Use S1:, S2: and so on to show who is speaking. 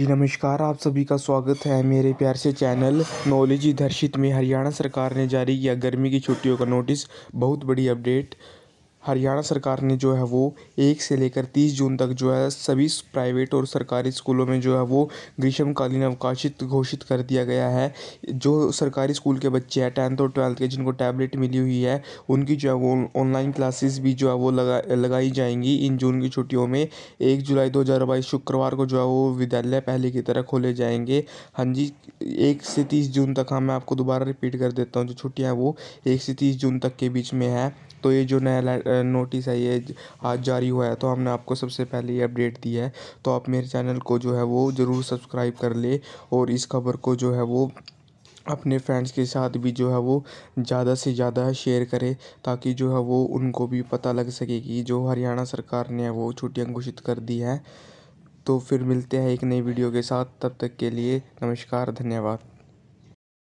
S1: जी नमस्कार आप सभी का स्वागत है मेरे प्यार से चैनल नॉलेज दर्शित में हरियाणा सरकार ने जारी किया गर्मी की छुट्टियों का नोटिस बहुत बड़ी अपडेट हरियाणा सरकार ने जो है वो एक से लेकर तीस जून तक जो है सभी प्राइवेट और सरकारी स्कूलों में जो है वो ग्रीष्मकालीन अवकाशित घोषित कर दिया गया है जो सरकारी स्कूल के बच्चे हैं टेंथ और ट्वेल्थ के जिनको टैबलेट मिली हुई है उनकी जो है वो ऑनलाइन क्लासेस भी जो है वो लगा लगाई जाएंगी इन जून की छुट्टियों में एक जुलाई दो शुक्रवार को जो है वो विद्यालय पहले की तरह खोले जाएंगे हाँ जी एक से तीस जून तक हाँ मैं आपको दोबारा रिपीट कर देता हूँ जो छुट्टियाँ वो एक से तीस जून तक के बीच में है तो ये जो नया नोटिस है ये आज जारी हुआ है तो हमने आपको सबसे पहले ये अपडेट दी है तो आप मेरे चैनल को जो है वो ज़रूर सब्सक्राइब कर ले और इस खबर को जो है वो अपने फ्रेंड्स के साथ भी जो है वो ज़्यादा से ज़्यादा शेयर करें ताकि जो है वो उनको भी पता लग सके कि जो हरियाणा सरकार ने वो छुट्टियाँ घोषित कर दी हैं तो फिर मिलते हैं एक नई वीडियो के साथ तब तक के लिए नमस्कार धन्यवाद